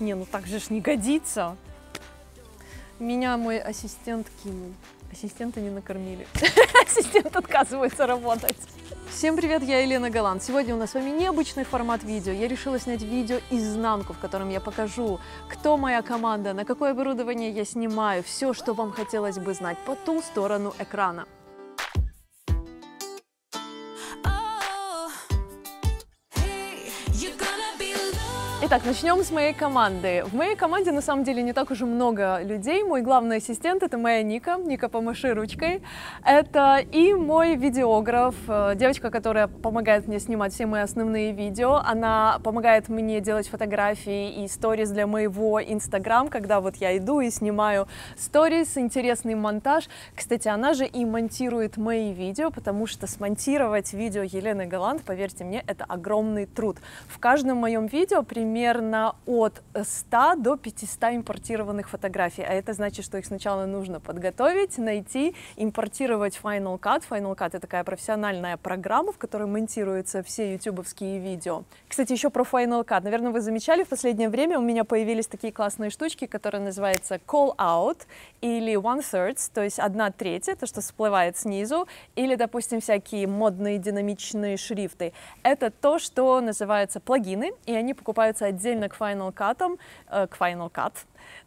Не, ну так же ж не годится. Меня мой ассистент кинул. Ассистента не накормили. Ассистент отказывается работать. Всем привет, я Елена Галан. Сегодня у нас с вами необычный формат видео. Я решила снять видео изнанку, в котором я покажу, кто моя команда, на какое оборудование я снимаю, все, что вам хотелось бы знать по ту сторону экрана. Итак, начнем с моей команды. В моей команде на самом деле не так уже много людей. Мой главный ассистент это моя Ника. Ника, помаши ручкой. Это и мой видеограф, э, девочка, которая помогает мне снимать все мои основные видео. Она помогает мне делать фотографии и сторис для моего Инстаграм, когда вот я иду и снимаю сторис интересный монтаж. Кстати, она же и монтирует мои видео, потому что смонтировать видео Елены Галант, поверьте мне, это огромный труд. В каждом моем видео примерно примерно от 100 до 500 импортированных фотографий, а это значит, что их сначала нужно подготовить, найти, импортировать Final Cut. Final Cut — это такая профессиональная программа, в которой монтируются все ютубовские видео. Кстати, еще про Final Cut. Наверное, вы замечали, в последнее время у меня появились такие классные штучки, которые называются Call Out или One Third, то есть одна треть, это что всплывает снизу, или, допустим, всякие модные динамичные шрифты. Это то, что называется плагины, и они покупаются отдельно к Final Cut, э, к Final Cut.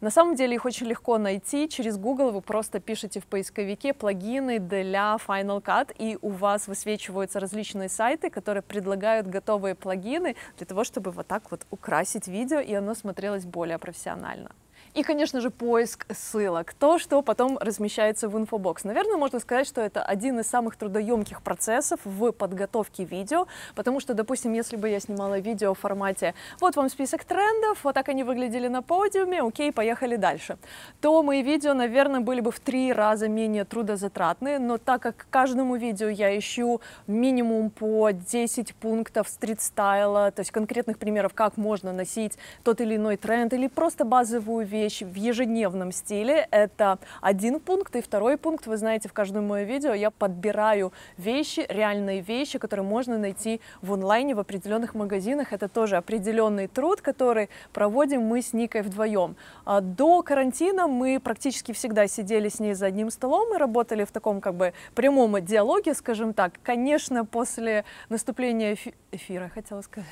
На самом деле их очень легко найти. Через Google вы просто пишете в поисковике плагины для Final Cut, и у вас высвечиваются различные сайты, которые предлагают готовые плагины для того, чтобы вот так вот украсить видео, и оно смотрелось более профессионально. И, конечно же, поиск ссылок. То, что потом размещается в инфобокс. Наверное, можно сказать, что это один из самых трудоемких процессов в подготовке видео, потому что, допустим, если бы я снимала видео в формате «Вот вам список трендов, вот так они выглядели на подиуме, окей, поехали дальше», то мои видео, наверное, были бы в три раза менее трудозатратные, но так как каждому видео я ищу минимум по 10 пунктов стрит-стайла, то есть конкретных примеров, как можно носить тот или иной тренд, или просто базовую вещь, вещь в ежедневном стиле. Это один пункт. И второй пункт, вы знаете, в каждом моем видео я подбираю вещи, реальные вещи, которые можно найти в онлайне в определенных магазинах. Это тоже определенный труд, который проводим мы с Никой вдвоем. А, до карантина мы практически всегда сидели с ней за одним столом и работали в таком как бы прямом диалоге, скажем так. Конечно, после наступления эфира, хотела сказать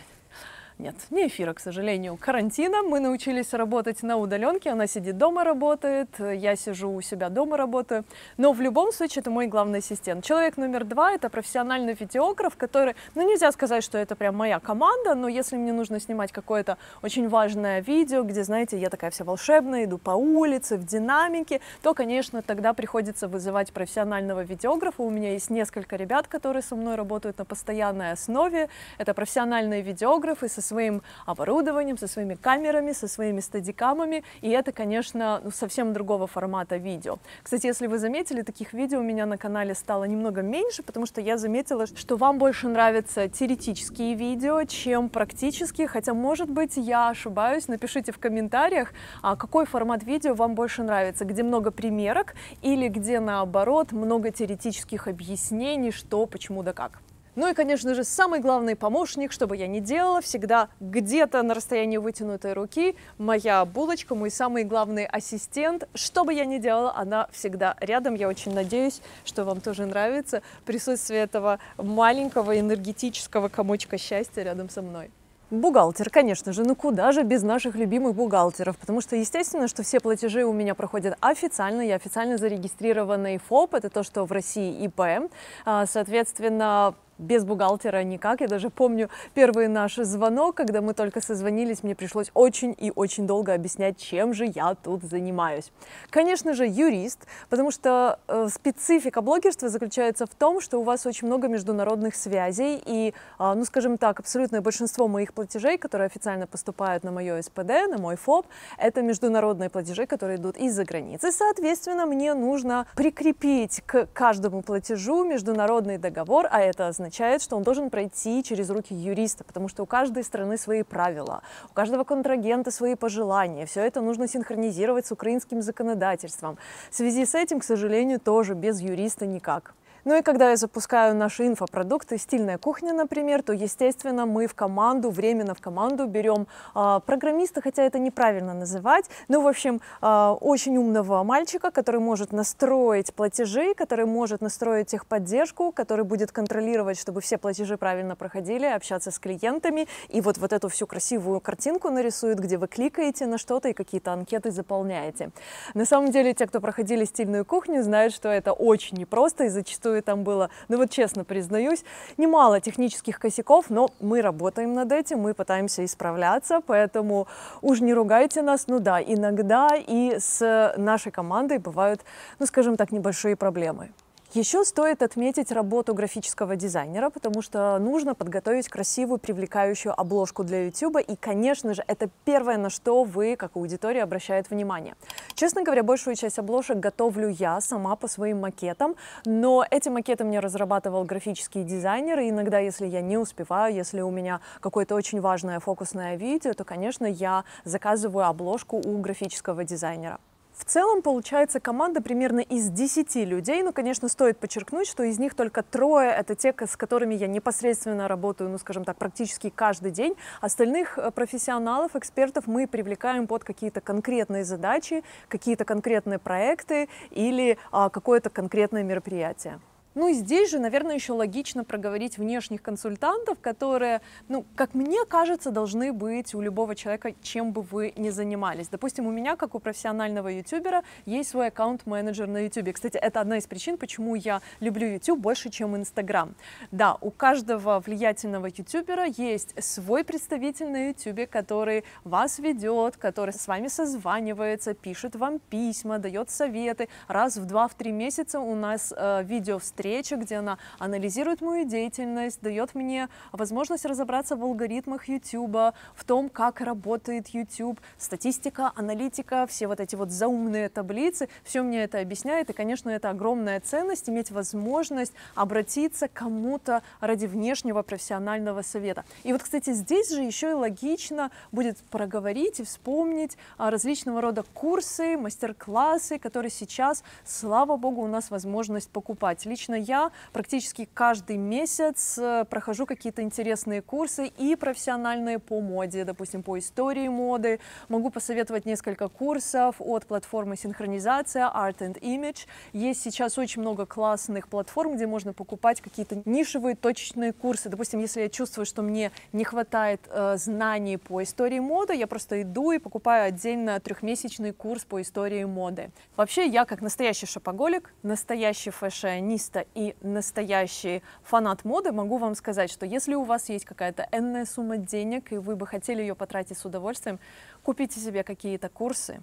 нет, не эфира, к сожалению. Карантина. Мы научились работать на удаленке. Она сидит дома, работает. Я сижу у себя дома, работаю. Но в любом случае это мой главный ассистент. Человек номер два — это профессиональный видеограф, который... Ну, нельзя сказать, что это прям моя команда, но если мне нужно снимать какое-то очень важное видео, где, знаете, я такая вся волшебная, иду по улице, в динамике, то, конечно, тогда приходится вызывать профессионального видеографа. У меня есть несколько ребят, которые со мной работают на постоянной основе. Это профессиональные видеографы со своим оборудованием, со своими камерами, со своими стадикамами, и это, конечно, ну, совсем другого формата видео. Кстати, если вы заметили, таких видео у меня на канале стало немного меньше, потому что я заметила, что вам больше нравятся теоретические видео, чем практические, хотя, может быть, я ошибаюсь, напишите в комментариях, а, какой формат видео вам больше нравится, где много примерок или где, наоборот, много теоретических объяснений, что, почему да как. Ну и, конечно же, самый главный помощник, что бы я ни делала, всегда где-то на расстоянии вытянутой руки моя булочка, мой самый главный ассистент. Что бы я ни делала, она всегда рядом. Я очень надеюсь, что вам тоже нравится присутствие этого маленького энергетического комочка счастья рядом со мной. Бухгалтер, конечно же, ну куда же без наших любимых бухгалтеров, потому что, естественно, что все платежи у меня проходят официально, я официально зарегистрированный ФОП, это то, что в России ИП, а, соответственно, без бухгалтера никак. Я даже помню первый наш звонок, когда мы только созвонились, мне пришлось очень и очень долго объяснять, чем же я тут занимаюсь. Конечно же, юрист, потому что э, специфика блогерства заключается в том, что у вас очень много международных связей, и, э, ну, скажем так, абсолютное большинство моих платежей, которые официально поступают на мое СПД, на мой ФОП, это международные платежи, которые идут из-за границы. Соответственно, мне нужно прикрепить к каждому платежу международный договор, а это означает, означает, что он должен пройти через руки юриста, потому что у каждой страны свои правила, у каждого контрагента свои пожелания. Все это нужно синхронизировать с украинским законодательством. В связи с этим, к сожалению, тоже без юриста никак. Ну и когда я запускаю наши инфопродукты, стильная кухня, например, то, естественно, мы в команду, временно в команду берем э, программиста, хотя это неправильно называть, ну, в общем, э, очень умного мальчика, который может настроить платежи, который может настроить техподдержку, который будет контролировать, чтобы все платежи правильно проходили, общаться с клиентами, и вот, вот эту всю красивую картинку нарисует, где вы кликаете на что-то и какие-то анкеты заполняете. На самом деле, те, кто проходили стильную кухню, знают, что это очень непросто и зачастую и там было. Ну вот честно признаюсь, немало технических косяков, но мы работаем над этим, мы пытаемся исправляться, поэтому уж не ругайте нас. Ну да, иногда и с нашей командой бывают, ну скажем так, небольшие проблемы. Еще стоит отметить работу графического дизайнера, потому что нужно подготовить красивую, привлекающую обложку для YouTube. И, конечно же, это первое, на что вы, как аудитория, обращает внимание. Честно говоря, большую часть обложек готовлю я сама по своим макетам, но эти макеты мне разрабатывал графический дизайнер, и иногда, если я не успеваю, если у меня какое-то очень важное фокусное видео, то, конечно, я заказываю обложку у графического дизайнера. В целом, получается, команда примерно из 10 людей. Ну, конечно, стоит подчеркнуть, что из них только трое — это те, с которыми я непосредственно работаю, ну, скажем так, практически каждый день. Остальных э, профессионалов, экспертов мы привлекаем под какие-то конкретные задачи, какие-то конкретные проекты или а, какое-то конкретное мероприятие. Ну и здесь же, наверное, еще логично проговорить внешних консультантов, которые, ну, как мне кажется, должны быть у любого человека, чем бы вы ни занимались. Допустим, у меня, как у профессионального ютубера, есть свой аккаунт-менеджер на ютубе. Кстати, это одна из причин, почему я люблю YouTube больше, чем Instagram. Да, у каждого влиятельного ютубера есть свой представитель на ютубе, который вас ведет, который с вами созванивается, пишет вам письма, дает советы. Раз в два, в три месяца у нас э, видео встречи встреча, где она анализирует мою деятельность, дает мне возможность разобраться в алгоритмах YouTube, в том, как работает YouTube, статистика, аналитика, все вот эти вот заумные таблицы, все мне это объясняет, и, конечно, это огромная ценность иметь возможность обратиться к кому-то ради внешнего профессионального совета. И вот, кстати, здесь же еще и логично будет проговорить и вспомнить а, различного рода курсы, мастер-классы, которые сейчас, слава богу, у нас возможность покупать. Лично лично я практически каждый месяц э, прохожу какие-то интересные курсы и профессиональные по моде, допустим, по истории моды. Могу посоветовать несколько курсов от платформы синхронизация, Art and Image. Есть сейчас очень много классных платформ, где можно покупать какие-то нишевые точечные курсы. Допустим, если я чувствую, что мне не хватает э, знаний по истории моды, я просто иду и покупаю отдельно трехмесячный курс по истории моды. Вообще, я как настоящий шопоголик, настоящий фэшиониста и настоящий фанат моды, могу вам сказать, что если у вас есть какая-то энная сумма денег, и вы бы хотели ее потратить с удовольствием, купите себе какие-то курсы,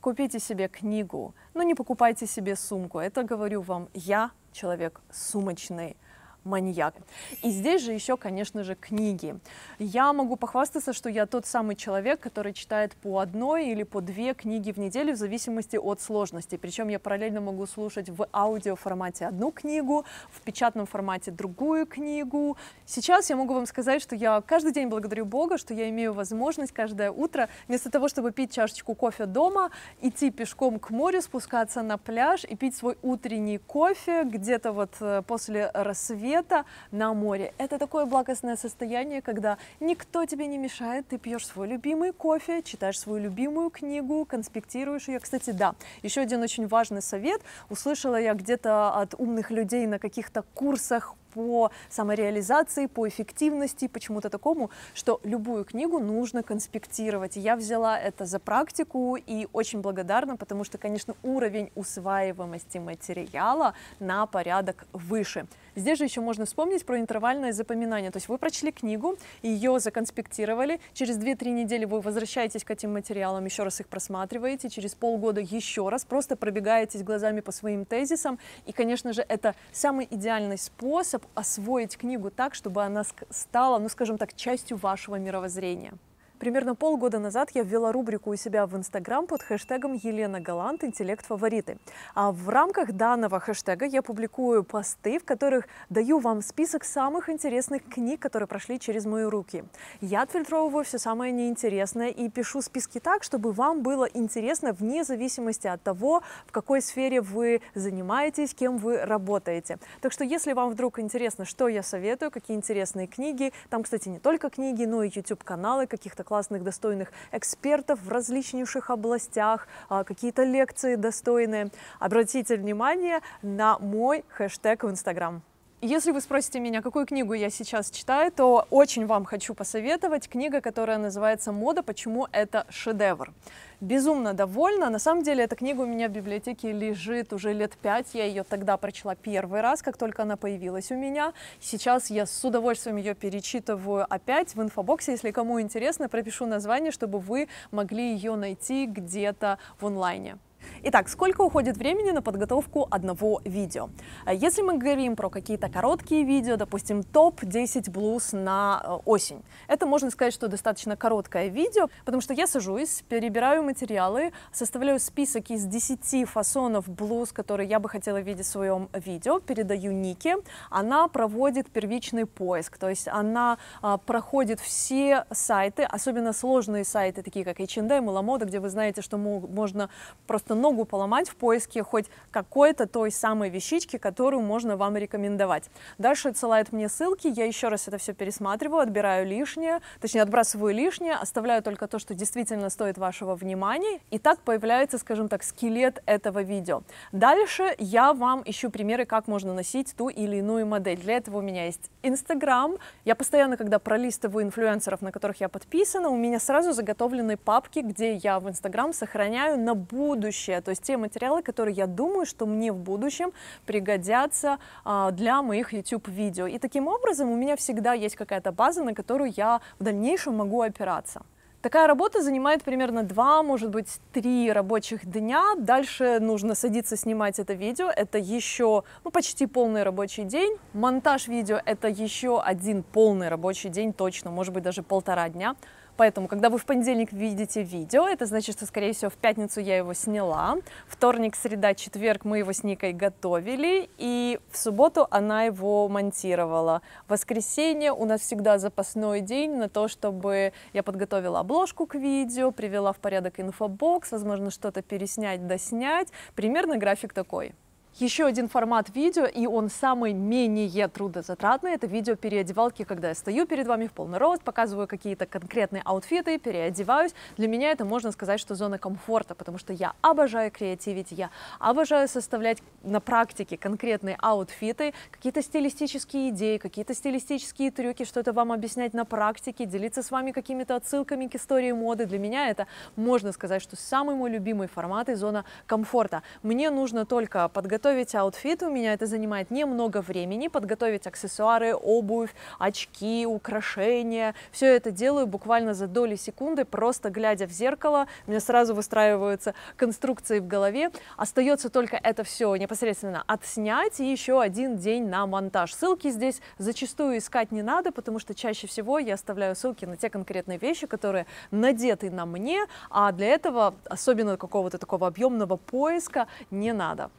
купите себе книгу, но не покупайте себе сумку. Это говорю вам я, человек сумочный, маньяк. И здесь же еще, конечно же, книги. Я могу похвастаться, что я тот самый человек, который читает по одной или по две книги в неделю в зависимости от сложности. Причем я параллельно могу слушать в аудиоформате одну книгу, в печатном формате другую книгу. Сейчас я могу вам сказать, что я каждый день благодарю Бога, что я имею возможность каждое утро, вместо того, чтобы пить чашечку кофе дома, идти пешком к морю, спускаться на пляж и пить свой утренний кофе где-то вот э, после рассвета, лето на море. Это такое благостное состояние, когда никто тебе не мешает, ты пьешь свой любимый кофе, читаешь свою любимую книгу, конспектируешь ее. Кстати, да, еще один очень важный совет. Услышала я где-то от умных людей на каких-то курсах, по самореализации, по эффективности, почему-то такому, что любую книгу нужно конспектировать. я взяла это за практику и очень благодарна, потому что, конечно, уровень усваиваемости материала на порядок выше. Здесь же еще можно вспомнить про интервальное запоминание. То есть вы прочли книгу, ее законспектировали, через 2-3 недели вы возвращаетесь к этим материалам, еще раз их просматриваете, через полгода еще раз, просто пробегаетесь глазами по своим тезисам. И, конечно же, это самый идеальный способ способ освоить книгу так, чтобы она стала, ну скажем так, частью вашего мировоззрения? Примерно полгода назад я ввела рубрику у себя в Инстаграм под хэштегом «Елена Галант. Интеллект фавориты». А в рамках данного хэштега я публикую посты, в которых даю вам список самых интересных книг, которые прошли через мои руки. Я отфильтровываю все самое неинтересное и пишу списки так, чтобы вам было интересно вне зависимости от того, в какой сфере вы занимаетесь, кем вы работаете. Так что если вам вдруг интересно, что я советую, какие интересные книги, там, кстати, не только книги, но и YouTube-каналы каких-то классных, достойных экспертов в различнейших областях, а, какие-то лекции достойные. Обратите внимание на мой хэштег в Инстаграм. Если вы спросите меня, какую книгу я сейчас читаю, то очень вам хочу посоветовать книга, которая называется «Мода. Почему это шедевр?» безумно довольна. На самом деле, эта книга у меня в библиотеке лежит уже лет пять. Я ее тогда прочла первый раз, как только она появилась у меня. Сейчас я с удовольствием ее перечитываю опять в инфобоксе. Если кому интересно, пропишу название, чтобы вы могли ее найти где-то в онлайне. Итак, сколько уходит времени на подготовку одного видео? Э, если мы говорим про какие-то короткие видео, допустим, топ-10 блуз на э, осень, это можно сказать, что достаточно короткое видео, потому что я сажусь, перебираю материалы, составляю список из 10 фасонов блуз, которые я бы хотела видеть в своем видео, передаю Нике, она проводит первичный поиск, то есть она э, проходит все сайты, особенно сложные сайты, такие как H&M и LaModa, где вы знаете, что можно просто просто ногу поломать в поиске хоть какой-то той самой вещички, которую можно вам рекомендовать. Дальше отсылает мне ссылки, я еще раз это все пересматриваю, отбираю лишнее, точнее отбрасываю лишнее, оставляю только то, что действительно стоит вашего внимания. И так появляется, скажем так, скелет этого видео. Дальше я вам ищу примеры, как можно носить ту или иную модель. Для этого у меня есть Инстаграм. Я постоянно, когда пролистываю инфлюенсеров, на которых я подписана, у меня сразу заготовлены папки, где я в Инстаграм сохраняю на будущее будущее, то есть те материалы, которые я думаю, что мне в будущем пригодятся а, для моих YouTube-видео. И таким образом у меня всегда есть какая-то база, на которую я в дальнейшем могу опираться. Такая работа занимает примерно 2, может быть, 3 рабочих дня. Дальше нужно садиться снимать это видео. Это еще ну, почти полный рабочий день. Монтаж видео — это еще один полный рабочий день точно, может быть, даже полтора дня. Поэтому, когда вы в понедельник видите видео, это значит, что, скорее всего, в пятницу я его сняла, вторник, среда, четверг мы его с Никой готовили, и в субботу она его монтировала. В воскресенье у нас всегда запасной день на то, чтобы я подготовила обложку к видео, привела в порядок инфобокс, возможно, что-то переснять, доснять. Примерно график такой. Еще один формат видео, и он самый менее трудозатратный, это видео переодевалки, когда я стою перед вами в полный рост, показываю какие-то конкретные аутфиты, переодеваюсь. Для меня это можно сказать, что зона комфорта, потому что я обожаю креативить, я обожаю составлять на практике конкретные аутфиты, какие-то стилистические идеи, какие-то стилистические трюки, что-то вам объяснять на практике, делиться с вами какими-то отсылками к истории моды. Для меня это, можно сказать, что самый мой любимый формат и зона комфорта. Мне нужно только подготовить подготовить аутфит, у меня это занимает немного времени, подготовить аксессуары, обувь, очки, украшения, все это делаю буквально за доли секунды, просто глядя в зеркало, у меня сразу выстраиваются конструкции в голове, остается только это все непосредственно отснять и еще один день на монтаж. Ссылки здесь зачастую искать не надо, потому что чаще всего я оставляю ссылки на те конкретные вещи, которые надеты на мне, а для этого особенно какого-то такого объемного поиска не надо.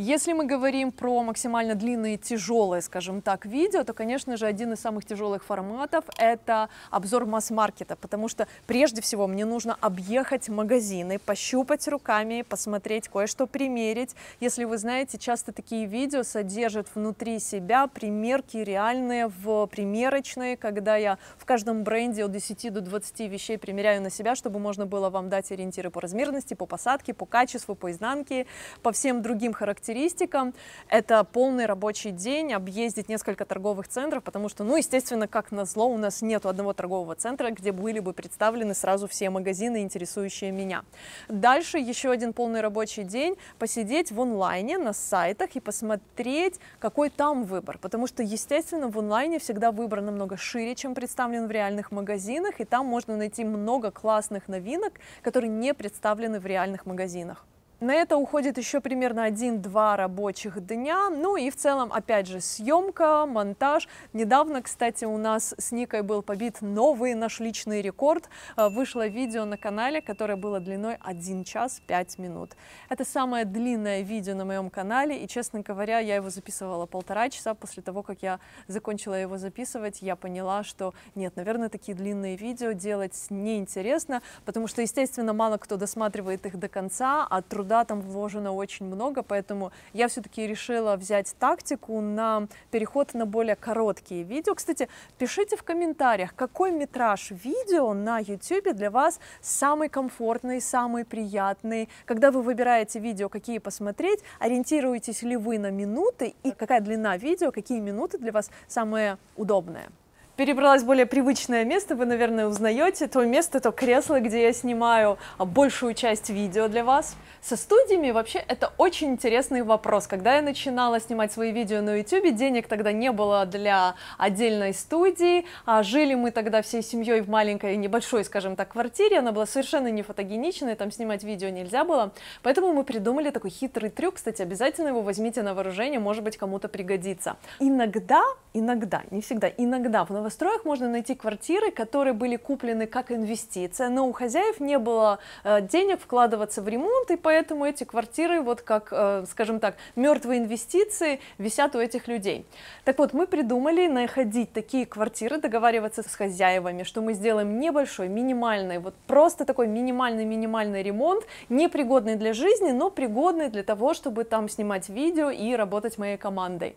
Если мы говорим про максимально длинные, тяжелые, скажем так, видео, то, конечно же, один из самых тяжелых форматов – это обзор масс-маркета, потому что прежде всего мне нужно объехать магазины, пощупать руками, посмотреть, кое-что примерить. Если вы знаете, часто такие видео содержат внутри себя примерки реальные в примерочные, когда я в каждом бренде от 10 до 20 вещей примеряю на себя, чтобы можно было вам дать ориентиры по размерности, по посадке, по качеству, по изнанке, по всем другим характеристикам характеристикам. Это полный рабочий день, объездить несколько торговых центров, потому что, ну, естественно, как назло, у нас нет одного торгового центра, где были бы представлены сразу все магазины, интересующие меня. Дальше еще один полный рабочий день, посидеть в онлайне на сайтах и посмотреть, какой там выбор, потому что, естественно, в онлайне всегда выбор намного шире, чем представлен в реальных магазинах, и там можно найти много классных новинок, которые не представлены в реальных магазинах. На это уходит еще примерно 1-2 рабочих дня. Ну и в целом, опять же, съемка, монтаж. Недавно, кстати, у нас с Никой был побит новый наш личный рекорд. Э, вышло видео на канале, которое было длиной 1 час 5 минут. Это самое длинное видео на моем канале. И, честно говоря, я его записывала полтора часа. После того, как я закончила его записывать, я поняла, что нет, наверное, такие длинные видео делать неинтересно, потому что, естественно, мало кто досматривает их до конца, а труд труда там вложено очень много, поэтому я все-таки решила взять тактику на переход на более короткие видео. Кстати, пишите в комментариях, какой метраж видео на YouTube для вас самый комфортный, самый приятный. Когда вы выбираете видео, какие посмотреть, ориентируетесь ли вы на минуты и какая длина видео, какие минуты для вас самые удобные перебралась в более привычное место, вы, наверное, узнаете то место, то кресло, где я снимаю а, большую часть видео для вас. Со студиями вообще это очень интересный вопрос. Когда я начинала снимать свои видео на YouTube, денег тогда не было для отдельной студии, а жили мы тогда всей семьей в маленькой, небольшой, скажем так, квартире, она была совершенно не фотогеничная, там снимать видео нельзя было, поэтому мы придумали такой хитрый трюк, кстати, обязательно его возьмите на вооружение, может быть, кому-то пригодится. Иногда, иногда, не всегда, иногда в новостях новостроях можно найти квартиры, которые были куплены как инвестиция, но у хозяев не было э, денег вкладываться в ремонт, и поэтому эти квартиры, вот как, э, скажем так, мертвые инвестиции висят у этих людей. Так вот, мы придумали находить такие квартиры, договариваться с хозяевами, что мы сделаем небольшой, минимальный, вот просто такой минимальный-минимальный ремонт, непригодный для жизни, но пригодный для того, чтобы там снимать видео и работать моей командой.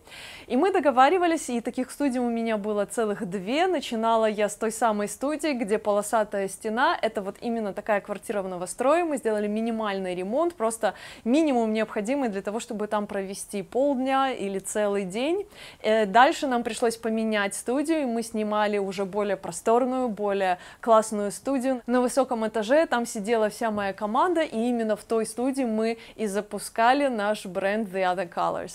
И мы договаривались и таких студий у меня было целых две, Москве. Начинала я с той самой студии, где полосатая стена. Это вот именно такая квартира в новострое. Мы сделали минимальный ремонт, просто минимум необходимый для того, чтобы там провести полдня или целый день. Э, дальше нам пришлось поменять студию, и мы снимали уже более просторную, более классную студию. На высоком этаже там сидела вся моя команда, и именно в той студии мы и запускали наш бренд The Other Colors.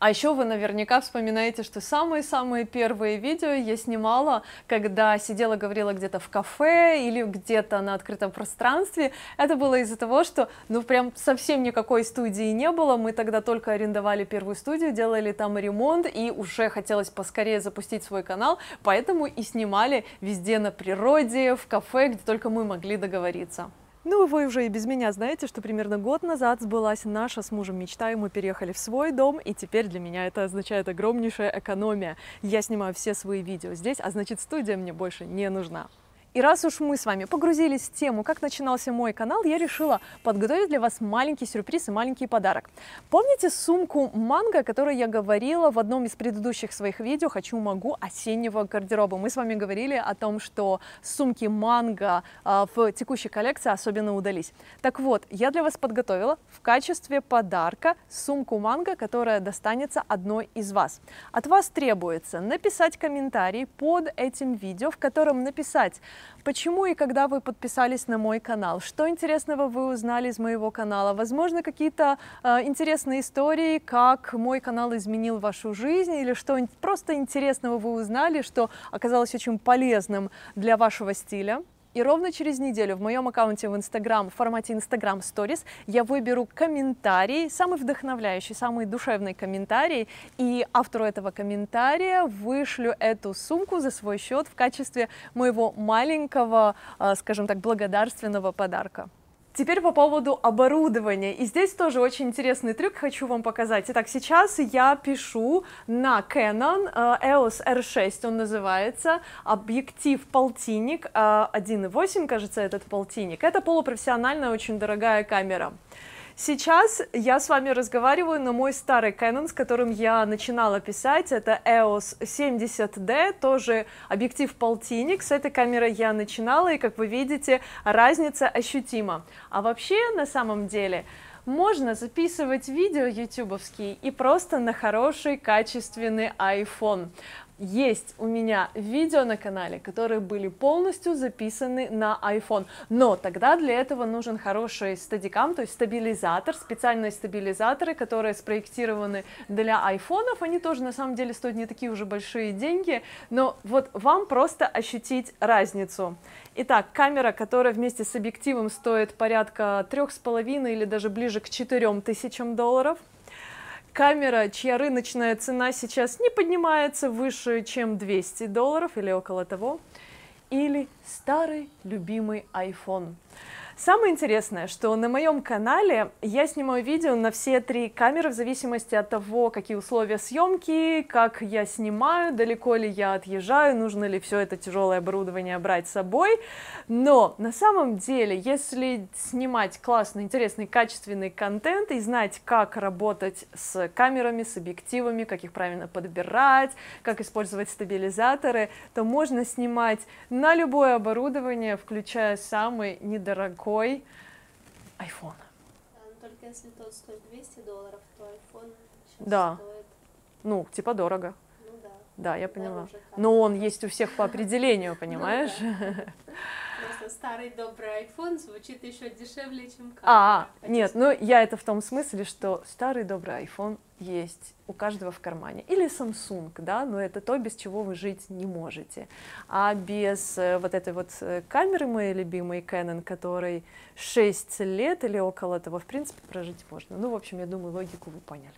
А еще вы наверняка вспоминаете, что самые-самые первые видео я снимала, когда сидела, говорила где-то в кафе или где-то на открытом пространстве. Это было из-за того, что, ну, прям совсем никакой студии не было. Мы тогда только арендовали первую студию, делали там ремонт, и уже хотелось поскорее запустить свой канал, поэтому и снимали везде на природе, в кафе, где только мы могли договориться. Ну, вы уже и без меня знаете, что примерно год назад сбылась наша с мужем мечта, и мы переехали в свой дом, и теперь для меня это означает огромнейшая экономия. Я снимаю все свои видео здесь, а значит студия мне больше не нужна. И раз уж мы с вами погрузились в тему, как начинался мой канал, я решила подготовить для вас маленький сюрприз и маленький подарок. Помните сумку манго, о которой я говорила в одном из предыдущих своих видео «Хочу, могу» осеннего гардероба? Мы с вами говорили о том, что сумки манго а, в текущей коллекции особенно удались. Так вот, я для вас подготовила в качестве подарка сумку манго, которая достанется одной из вас. От вас требуется написать комментарий под этим видео, в котором написать, почему и когда вы подписались на мой канал, что интересного вы узнали из моего канала, возможно, какие-то э, интересные истории, как мой канал изменил вашу жизнь, или что просто интересного вы узнали, что оказалось очень полезным для вашего стиля. И ровно через неделю в моем аккаунте в Инстаграм, в формате Инстаграм Stories, я выберу комментарий, самый вдохновляющий, самый душевный комментарий, и автору этого комментария вышлю эту сумку за свой счет в качестве моего маленького, э, скажем так, благодарственного подарка. Теперь по поводу оборудования. И здесь тоже очень интересный трюк хочу вам показать. Итак, сейчас я пишу на Canon э, EOS R6, он называется, объектив полтинник, 1.8, э, кажется, этот полтинник. Это полупрофессиональная, очень дорогая камера. Сейчас я с вами разговариваю на мой старый Canon, с которым я начинала писать. Это EOS 70D, тоже объектив полтинник. С этой камерой я начинала, и, как вы видите, разница ощутима. А вообще, на самом деле, можно записывать видео ютубовские и просто на хороший качественный iPhone есть у меня видео на канале, которые были полностью записаны на iPhone, но тогда для этого нужен хороший стадикам, то есть стабилизатор, специальные стабилизаторы, которые спроектированы для айфонов, они тоже на самом деле стоят не такие уже большие деньги, но вот вам просто ощутить разницу. Итак, камера, которая вместе с объективом стоит порядка трех с половиной или даже ближе к четырем тысячам долларов – камера, чья рыночная цена сейчас не поднимается выше, чем 200 долларов или около того, или старый любимый iPhone. Самое интересное, что на моем канале я снимаю видео на все три камеры в зависимости от того, какие условия съемки, как я снимаю, далеко ли я отъезжаю, нужно ли все это тяжелое оборудование брать с собой. Но на самом деле, если снимать классный, интересный, качественный контент и знать, как работать с камерами, с объективами, как их правильно подбирать, как использовать стабилизаторы, то можно снимать на любое оборудование, включая самый недорогой такой iPhone. Э, только если тот стоит 200 долларов, то iPhone да. стоит... Ну, типа дорого. Ну да. Да, я поняла. Но он есть у всех по определению, понимаешь? Ну старый добрый iPhone звучит еще дешевле, чем камера. А, а нет, ну я это в том смысле, что старый добрый iPhone есть у каждого в кармане. Или Samsung, да, но это то, без чего вы жить не можете. А без э, вот этой вот э, камеры моей любимой Canon, которой 6 лет или около того, в принципе, прожить можно. Ну, в общем, я думаю, логику вы поняли.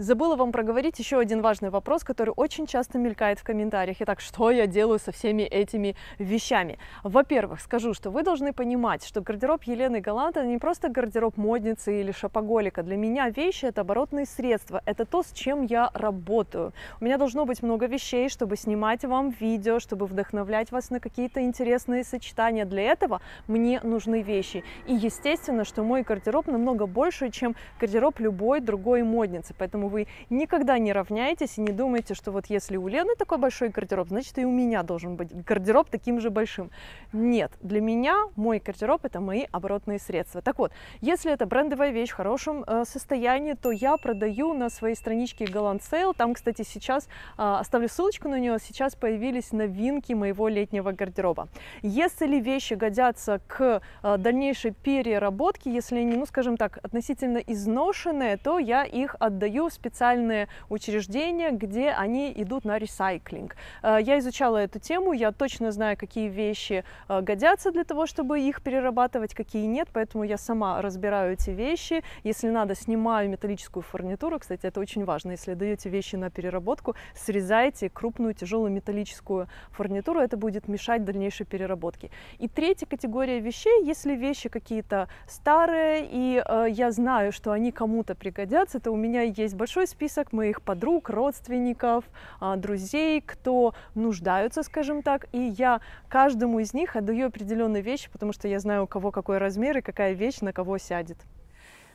Забыла вам проговорить еще один важный вопрос, который очень часто мелькает в комментариях. Итак, что я делаю со всеми этими вещами? Во-первых, скажу, что вы должны понимать, что гардероб Елены Галанта не просто гардероб модницы или шапоголика. Для меня вещи – это оборотные средства, это то, с чем я работаю. У меня должно быть много вещей, чтобы снимать вам видео, чтобы вдохновлять вас на какие-то интересные сочетания. Для этого мне нужны вещи. И естественно, что мой гардероб намного больше, чем гардероб любой другой модницы. Поэтому вы никогда не равняетесь и не думаете, что вот если у Лены такой большой гардероб, значит и у меня должен быть гардероб таким же большим. Нет, для меня мой гардероб это мои оборотные средства. Так вот, если это брендовая вещь в хорошем э, состоянии, то я продаю на своей страничке Galant Sale. Там, кстати, сейчас э, оставлю ссылочку на нее. Сейчас появились новинки моего летнего гардероба. Если вещи годятся к э, дальнейшей переработке, если они, ну скажем так, относительно изношенные, то я их отдаю с специальные учреждения, где они идут на ресайклинг. Э, я изучала эту тему, я точно знаю, какие вещи э, годятся для того, чтобы их перерабатывать, какие нет, поэтому я сама разбираю эти вещи. Если надо, снимаю металлическую фурнитуру, кстати, это очень важно. Если даете вещи на переработку, срезайте крупную тяжелую металлическую фурнитуру, это будет мешать дальнейшей переработке. И третья категория вещей, если вещи какие-то старые, и э, я знаю, что они кому-то пригодятся, то у меня есть большой большой список моих подруг, родственников, а, друзей, кто нуждаются, скажем так, и я каждому из них отдаю определенные вещи, потому что я знаю, у кого какой размер и какая вещь на кого сядет.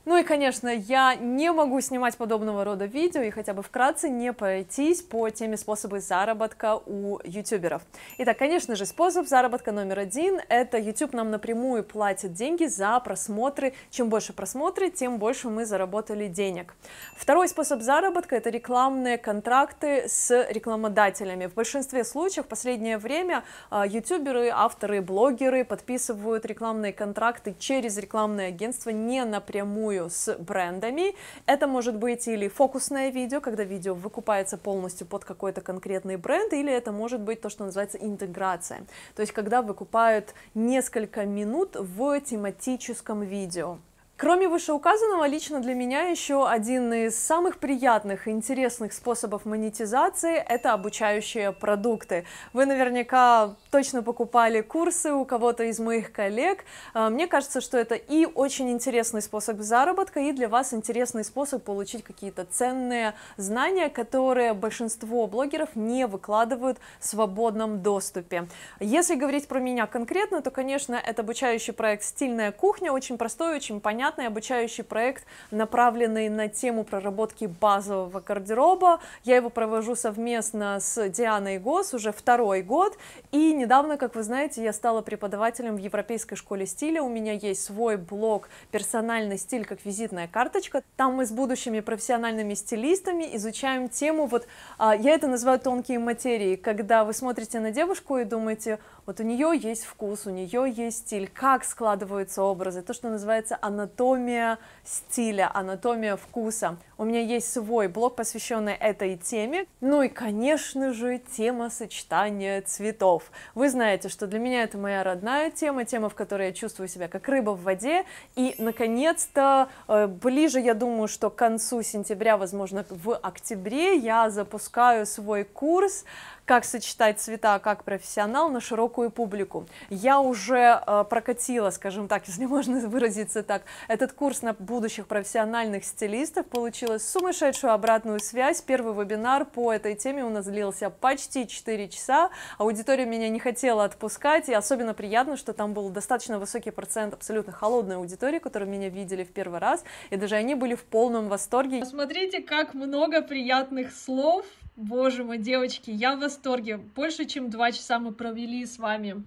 Ну и, конечно, я не могу снимать подобного рода видео и хотя бы вкратце не пройтись по теме способы заработка у ютуберов. Итак, конечно же, способ заработка номер один – это YouTube нам напрямую платит деньги за просмотры. Чем больше просмотры, тем больше мы заработали денег. Второй способ заработка – это рекламные контракты с рекламодателями. В большинстве случаев в последнее время а, ютуберы, авторы, блогеры подписывают рекламные контракты через рекламные агентства, не напрямую напрямую с брендами. Это может быть или фокусное видео, когда видео выкупается полностью под какой-то конкретный бренд, или это может быть то, что называется интеграция. То есть, когда выкупают несколько минут в тематическом видео. Кроме вышеуказанного, лично для меня еще один из самых приятных и интересных способов монетизации – это обучающие продукты. Вы наверняка точно покупали курсы у кого-то из моих коллег. А, мне кажется, что это и очень интересный способ заработка, и для вас интересный способ получить какие-то ценные знания, которые большинство блогеров не выкладывают в свободном доступе. Если говорить про меня конкретно, то, конечно, это обучающий проект «Стильная кухня», очень простой, очень понятный, понятный обучающий проект, направленный на тему проработки базового гардероба. Я его провожу совместно с Дианой Гос уже второй год. И недавно, как вы знаете, я стала преподавателем в Европейской школе стиля. У меня есть свой блог «Персональный стиль как визитная карточка». Там мы с будущими профессиональными стилистами изучаем тему, вот а, я это называю тонкие материи, когда вы смотрите на девушку и думаете, вот у нее есть вкус, у нее есть стиль, как складываются образы, то, что называется анатомия анатомия стиля, анатомия вкуса. У меня есть свой блог, посвященный этой теме. Ну и, конечно же, тема сочетания цветов. Вы знаете, что для меня это моя родная тема, тема, в которой я чувствую себя как рыба в воде. И, наконец-то, э, ближе, я думаю, что к концу сентября, возможно, в октябре я запускаю свой курс «Как сочетать цвета как профессионал» на широкую публику. Я уже э, прокатила, скажем так, если можно выразиться так, этот курс на будущих профессиональных стилистов, получила получилась сумасшедшую обратную связь. Первый вебинар по этой теме у нас длился почти 4 часа. Аудитория меня не хотела отпускать, и особенно приятно, что там был достаточно высокий процент абсолютно холодной аудитории, которые меня видели в первый раз, и даже они были в полном восторге. Смотрите, как много приятных слов. Боже мой, девочки, я в восторге. Больше, чем два часа мы провели с вами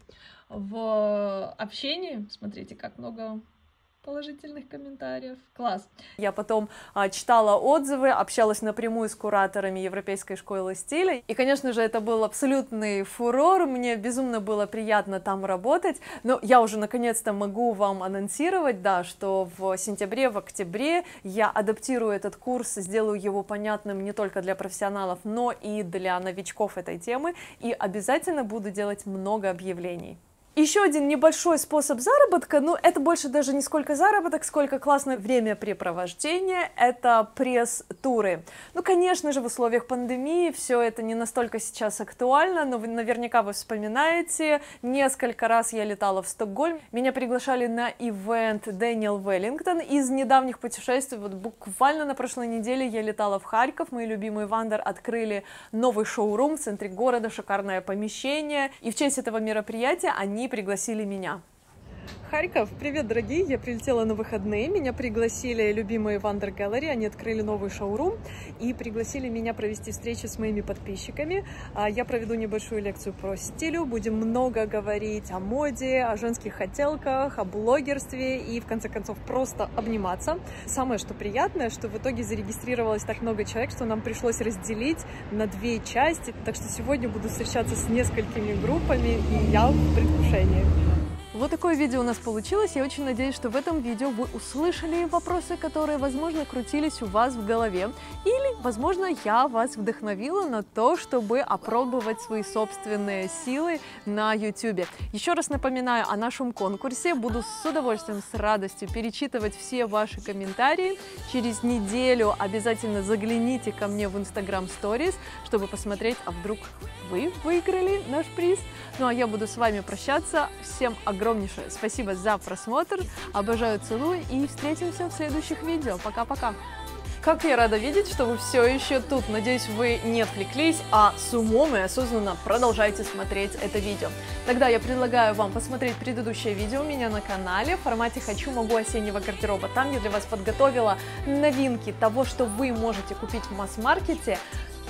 в э, общении. Смотрите, как много положительных комментариев. Класс. Я потом а, читала отзывы, общалась напрямую с кураторами Европейской школы стиля. И, конечно же, это был абсолютный фурор. Мне безумно было приятно там работать. Но я уже наконец-то могу вам анонсировать, да, что в сентябре, в октябре я адаптирую этот курс, сделаю его понятным не только для профессионалов, но и для новичков этой темы. И обязательно буду делать много объявлений. Еще один небольшой способ заработка, ну это больше даже не сколько заработок, сколько классное времяпрепровождение, это пресс-туры. Ну, конечно же, в условиях пандемии все это не настолько сейчас актуально, но вы, наверняка вы вспоминаете, несколько раз я летала в Стокгольм, меня приглашали на ивент Дэниел Веллингтон из недавних путешествий, вот буквально на прошлой неделе я летала в Харьков, мои любимые Вандер открыли новый шоурум в центре города, шикарное помещение, и в честь этого мероприятия они пригласили меня. Харьков, привет, дорогие! Я прилетела на выходные, меня пригласили любимые Wander Gallery, они открыли новый шоурум и пригласили меня провести встречу с моими подписчиками. А, я проведу небольшую лекцию про стилю, будем много говорить о моде, о женских хотелках, о блогерстве и, в конце концов, просто обниматься. Самое, что приятное, что в итоге зарегистрировалось так много человек, что нам пришлось разделить на две части, так что сегодня буду встречаться с несколькими группами, и я в предвкушении. Вот такое видео у нас получилось. Я очень надеюсь, что в этом видео вы услышали вопросы, которые, возможно, крутились у вас в голове. Или, возможно, я вас вдохновила на то, чтобы опробовать свои собственные силы на YouTube. Еще раз напоминаю о нашем конкурсе. Буду с удовольствием, с радостью перечитывать все ваши комментарии. Через неделю обязательно загляните ко мне в Instagram Stories, чтобы посмотреть, а вдруг вы выиграли наш приз. Ну а я буду с вами прощаться. Всем огромное огромнейшее спасибо за просмотр. Обожаю, целую и встретимся в следующих видео. Пока-пока. Как я рада видеть, что вы все еще тут. Надеюсь, вы не отвлеклись, а с умом и осознанно продолжаете смотреть это видео. Тогда я предлагаю вам посмотреть предыдущее видео у меня на канале в формате «Хочу, могу» осеннего гардероба. Там я для вас подготовила новинки того, что вы можете купить в масс-маркете,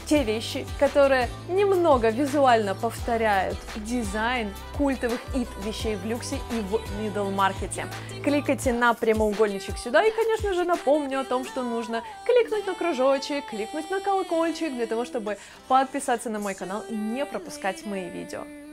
те вещи, которые немного визуально повторяют дизайн культовых ит вещей в люксе и в middle маркете. Кликайте на прямоугольничек сюда и, конечно же, напомню о том, что нужно кликнуть на кружочек, кликнуть на колокольчик для того, чтобы подписаться на мой канал и не пропускать мои видео.